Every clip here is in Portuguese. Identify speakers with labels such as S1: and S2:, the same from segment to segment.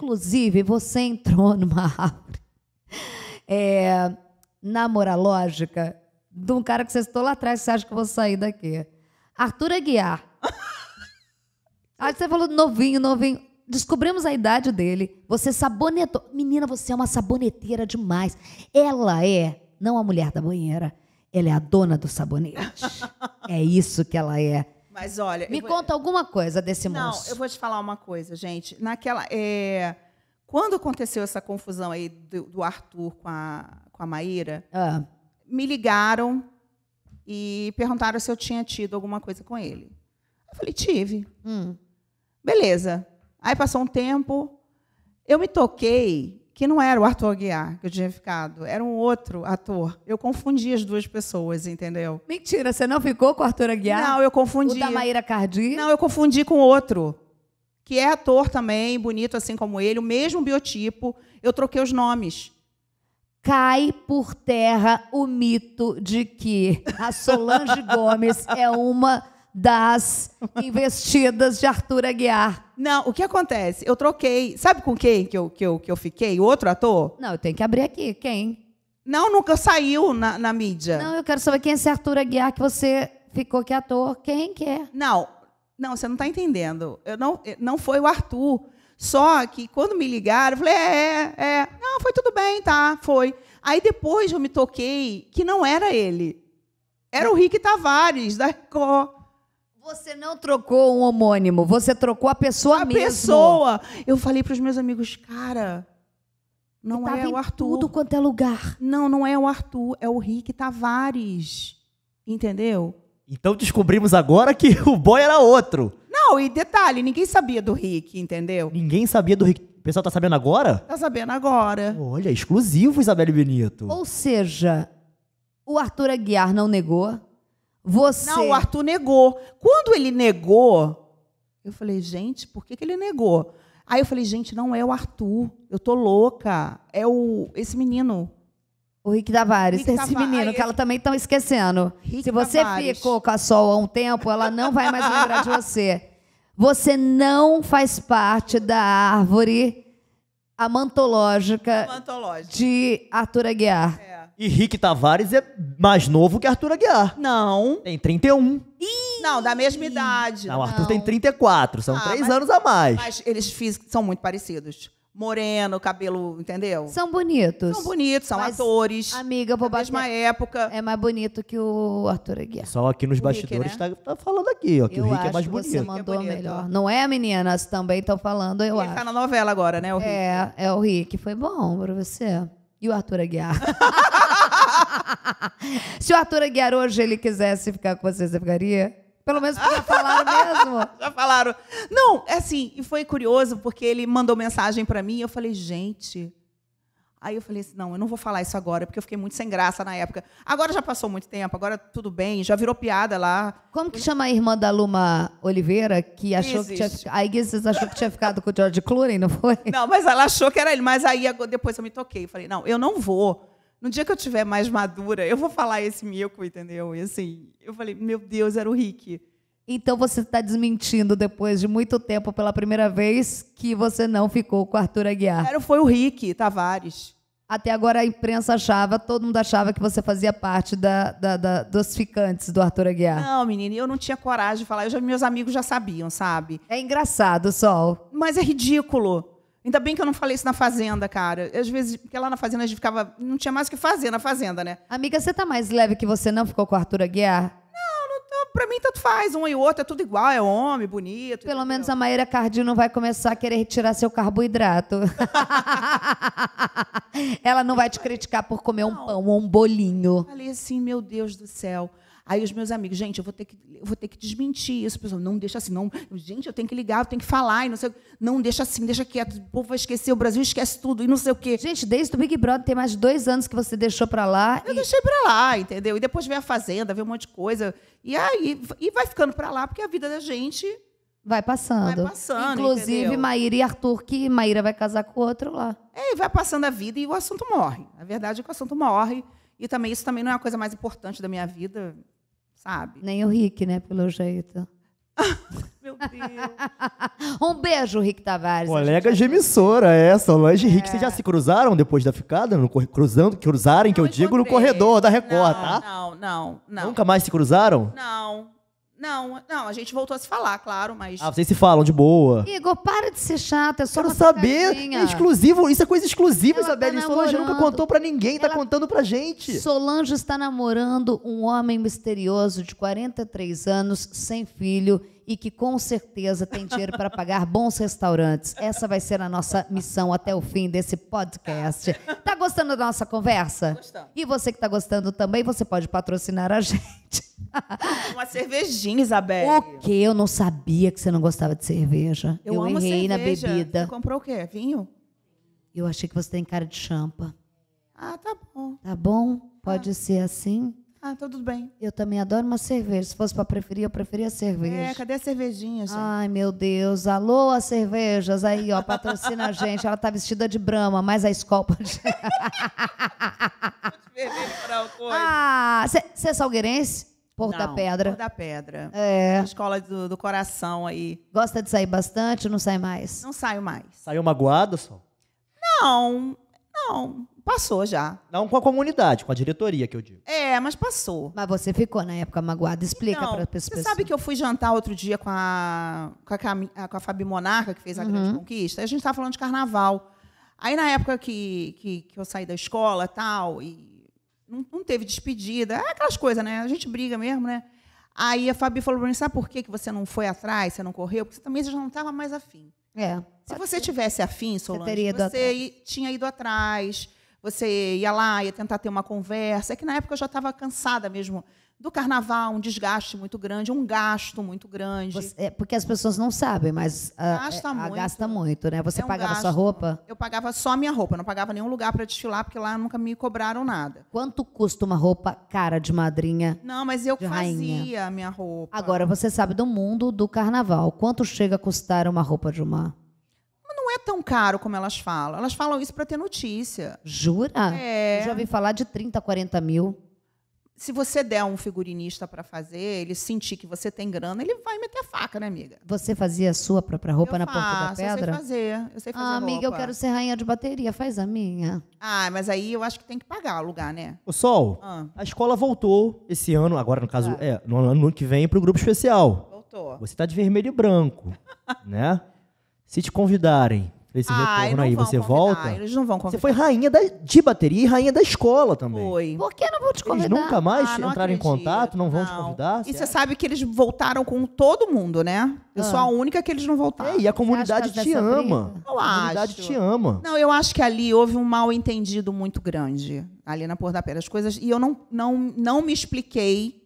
S1: Inclusive, você entrou numa árvore é, namoralógica de um cara que você citou lá atrás, você acha que eu vou sair daqui. Arthur Aguiar. Aí você falou novinho, novinho. Descobrimos a idade dele. Você sabonetou. Menina, você é uma saboneteira demais. Ela é, não a mulher da banheira, ela é a dona do sabonete. É isso que ela é.
S2: Mas olha. Me vou... conta
S1: alguma coisa desse Não, moço. Não,
S2: eu vou te falar uma coisa, gente. Naquela. É... Quando aconteceu essa confusão aí do, do, Arthur com a, com a Maíra, ah. me ligaram e perguntaram se eu tinha tido alguma coisa com ele. Eu falei, tive. Hum. Beleza. Aí passou um tempo, eu me toquei que não era o Arthur Aguiar que eu tinha ficado, era um outro ator. Eu confundi as duas pessoas, entendeu? Mentira, você não ficou com o Arthur Aguiar? Não, eu confundi. O da Maíra Cardi? Não, eu confundi com outro, que é ator também, bonito assim como ele, o mesmo biotipo. Eu troquei os nomes. Cai por terra
S1: o mito de que a Solange Gomes é uma das investidas de Arthur Aguiar. Não, o que acontece? Eu troquei.
S2: Sabe com quem que eu, que eu, que eu fiquei? O outro ator? Não,
S1: eu tenho que abrir aqui. Quem? Não, nunca saiu na, na mídia. Não, eu quero saber quem é esse Arthur Aguiar que você ficou que é ator. Quem que
S2: é? Não, não, você não está entendendo. Eu não, não foi o Arthur. Só que quando me ligaram, eu falei, é, é, é. Não, foi tudo bem, tá, foi. Aí depois eu me toquei que não era ele. Era o Rick Tavares, da Record.
S1: Você não trocou um homônimo, você trocou a pessoa a mesmo. A pessoa. Eu falei para os meus amigos, cara,
S2: não é o Arthur. tudo
S1: quanto é lugar. Não, não é o
S2: Arthur, é o Rick Tavares. Entendeu?
S3: Então descobrimos agora que o boy era outro.
S2: Não, e detalhe, ninguém sabia do Rick, entendeu?
S3: Ninguém sabia do Rick. O pessoal tá sabendo agora?
S1: Tá sabendo agora.
S3: Olha, exclusivo, Isabelle Benito.
S1: Ou seja, o Arthur Aguiar não negou. Você. Não, o Arthur negou.
S2: Quando ele negou, eu falei, gente, por que, que ele negou? Aí eu falei, gente, não
S1: é o Arthur. Eu tô louca. É o esse menino. O Rick Tavares, Rick esse menino, que ela também estão esquecendo. Rick Se você Tavares. ficou com a Sol há um tempo, ela não vai mais lembrar de você. Você não faz parte da árvore amantológica, amantológica. de Arthur Aguiar. É.
S3: E Rick Tavares é mais novo que Arthur Aguiar. Não. Tem 31.
S1: Ih, não, da
S2: mesma idade. Não, o Arthur não.
S3: tem 34, são ah, três mas, anos a mais. Mas
S2: eles são muito parecidos. Moreno, cabelo, entendeu? São
S1: bonitos. São bonitos, são mas, atores. Amiga, vou bater. mesma época. É mais bonito que o Arthur Aguiar. Só aqui nos o
S3: bastidores Rick, né? tá, tá, falando aqui, ó, que eu o Rick é mais bonito. Você é mandou é bonito. melhor.
S1: Não é, meninas? Também estão falando, eu Ele tá acho. Ele tá na novela agora, né, o Rick? É, é o Rick. Foi bom pra você. E o Arthur Aguiar? Se o Arthur Aguiar hoje ele quisesse ficar com você, você ficaria? Pelo menos
S2: já falaram mesmo. já falaram. Não, é assim, e foi curioso porque ele mandou mensagem para mim e eu falei, gente, Aí eu falei assim: não, eu não vou falar isso agora, porque eu fiquei muito sem graça na época. Agora já passou muito tempo, agora tudo bem, já virou piada lá.
S1: Como que chama a irmã da Luma Oliveira, que achou Isis. que tinha. A Isis achou que tinha ficado com o George Clooney, não foi?
S2: Não, mas ela achou que era ele. Mas aí depois eu me toquei. Falei: não, eu não vou. No dia que eu tiver mais
S1: madura, eu vou
S2: falar esse mico, entendeu? E assim, eu falei: meu Deus, era o Rick.
S1: Então você está desmentindo depois de muito tempo pela primeira vez que você não ficou com Arthur Aguiar. Era, foi o Rick Tavares. Até agora a imprensa achava, todo mundo achava que você fazia parte da, da, da, dos ficantes do Arthur Aguiar.
S2: Não, menina, eu não tinha coragem de falar. Já, meus amigos já sabiam, sabe? É
S1: engraçado, Sol. Mas
S2: é ridículo. Ainda bem que eu não falei isso na fazenda, cara. Às vezes, porque lá na fazenda a gente ficava. Não tinha mais o que fazer na fazenda, né?
S1: Amiga, você tá mais leve que você não ficou com o Arthur Aguiar? para mim, tanto faz. Um e outro é tudo igual, é homem, bonito. Pelo menos a Maíra Cardio não vai começar a querer retirar seu carboidrato. Ela não vai te criticar por comer não. um pão ou um bolinho. Eu
S2: falei assim, meu Deus do céu. Aí os meus amigos, gente, eu vou ter que, eu vou ter que desmentir isso. Pessoal, não deixa assim, não. Gente, eu tenho que ligar, eu tenho que falar, e não sei. Não deixa assim, deixa quieto. O povo vai
S1: esquecer, o Brasil esquece tudo e não sei o quê. Gente, desde o Big Brother tem mais de dois anos que você deixou para lá.
S2: Eu e... deixei para lá, entendeu? E depois vem a fazenda, vem um monte de coisa. E aí e vai ficando para lá porque a vida da gente
S1: Vai passando. Vai passando. Inclusive, Maíra e Arthur, que Maíra vai casar com o outro lá.
S2: É, e vai passando a vida e o assunto morre. A verdade é que o assunto morre. E também isso também não é a coisa mais importante da minha vida sabe?
S1: Nem o Rick, né, pelo jeito. Meu Deus. um beijo, Rick Tavares. Colega
S3: de emissora, essa. Solange e é. Rick, vocês é. já se cruzaram depois da ficada? No, cruzando, cruzarem, não, que eu encontrei. digo, no corredor da Record, não, tá? Não, não, não. Nunca mais se cruzaram? Não.
S2: Não, não, a
S3: gente voltou a se falar, claro, mas. Ah, vocês se falam de boa. Igor, para de ser chato, é só Quero saber. É exclusivo, isso é coisa exclusiva, Isabela. Tá Solange nunca contou para ninguém, tá Ela... tá contando pra gente.
S1: Solange está namorando um homem misterioso de 43 anos, sem filho e que com certeza tem dinheiro para pagar bons restaurantes. Essa vai ser a nossa missão até o fim desse podcast. Tá gostando da nossa conversa? Gostando. E você que está gostando também, você pode patrocinar a gente.
S2: Uma cervejinha, Isabel.
S1: O quê? Eu não sabia que você não gostava de cerveja. Eu, eu amo cerveja. na bebida. Você comprou o quê? Vinho? Eu achei que você tem cara de champa. Ah, tá bom. Tá bom? Pode ah. ser assim? Ah, tá tudo bem. Eu também adoro uma cerveja. Se fosse para preferir, eu preferia cerveja. É, cadê a cervejinha, gente? Ai, meu Deus. Alô, as cervejas aí, ó, patrocina a gente. Ela tá vestida de brama, mas a escopa de... ah, você é salgueirense? Porto não, da Pedra. Porto da Pedra. É. escola do, do, coração aí. Gosta de sair bastante ou não sai mais? Não saio mais.
S3: Saiu magoado, só? Não, não, passou já. Não com a comunidade, com a diretoria que eu digo.
S1: É, mas passou. Mas você ficou na época magoada. Explica para as pessoas. Você sabe que eu fui jantar
S2: outro dia com a, com a, Cam... Ah, com a Fabi Monarca, que fez a uhum. Grande Conquista, e a gente estava falando de carnaval. Aí, na época que, que, que eu saí da escola tal, e não, não teve despedida, é aquelas coisas, né? A gente briga mesmo, né? Aí a Fabi falou para mim: sabe por que você não foi atrás, você não correu? Porque também você já não estava mais afim. É. Se você ser. tivesse afim, Solange, você, você tinha ido atrás, você ia lá, ia tentar ter uma conversa. É que na época eu já estava cansada mesmo do carnaval, um desgaste muito grande, um gasto muito grande. Você,
S1: é, porque as pessoas não sabem, mas a, ah, gasta, é, a, muito. gasta muito, né? Você é um pagava gasto. sua roupa? Eu
S2: pagava só minha roupa, não pagava nenhum lugar para desfilar, porque lá nunca me cobraram nada. Quanto custa
S1: uma roupa cara de madrinha?
S2: Não, mas eu fazia a minha roupa.
S1: Agora, você sabe do mundo do carnaval. Quanto chega a custar uma roupa de uma
S2: não é tão caro como elas falam. Elas falam isso para ter notícia.
S1: Jura? É. Eu já ouvi
S2: falar de 30,
S1: 40 mil
S2: se você der um figurinista para fazer, ele sentir que você tem grana, ele vai meter a faca, né, amiga?
S1: Você fazia a sua própria roupa eu na faço, Porta da Pedra? Eu sei
S2: fazer, eu sei fazer Ah, amiga, roupa. eu quero ser rainha de
S1: bateria, faz a minha.
S2: Ah, mas aí eu acho que tem que pagar o lugar, né?
S3: O Sol, ah. a escola voltou esse ano, agora no caso, ah. é, no ano que vem, para o grupo especial. Voltou. Você tá de vermelho e branco, né? Se te convidarem esse retorno aí. Você convidar, volta. Eles não vão convidar. Você foi rainha da, de bateria e rainha da escola também. Foi. Por que não vão te convidar? Eles nunca mais ah, entraram em contato, não, não vão te convidar.
S2: E você sabe que eles voltaram com todo mundo, né? Eu ah. sou a única que eles não voltaram. É, e a comunidade te ama. Eu a comunidade te ama. Não, eu acho que ali houve um mal entendido muito grande. Ali na Porta da Pera. As coisas. E eu não, não, não me expliquei.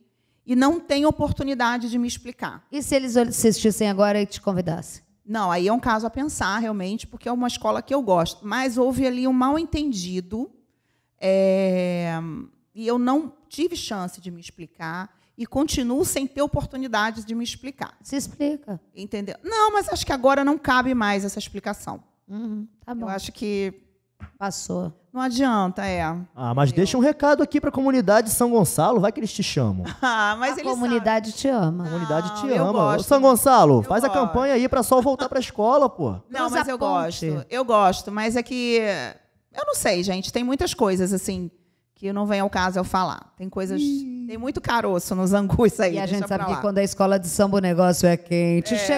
S2: E não tenho oportunidade de me explicar. E se eles
S1: assistissem agora e te convidassem?
S2: Não, aí é um caso a pensar, realmente, porque é uma escola que eu gosto. Mas houve ali um mal-entendido é, e eu não tive chance de me explicar e continuo sem ter oportunidades de me explicar. Se explica. Entendeu? Não, mas acho que agora não cabe mais essa explicação. Uhum, tá bom. Eu acho que Passou. Não adianta, é.
S3: Ah, mas deixa um recado aqui pra comunidade de São Gonçalo, vai que eles te chamam.
S2: ah, mas a eles comunidade te ama. A comunidade te ama. Gosto.
S3: São Gonçalo, eu faz gosto. a campanha aí pra só voltar pra escola, pô.
S2: Não, mas eu gosto. Eu gosto, mas é que eu não sei, gente, tem muitas coisas assim que não vem ao caso eu falar. Tem coisas.
S1: Tem muito caroço nos angus aí. E a gente sabe que quando a escola de samba o negócio é quente. É.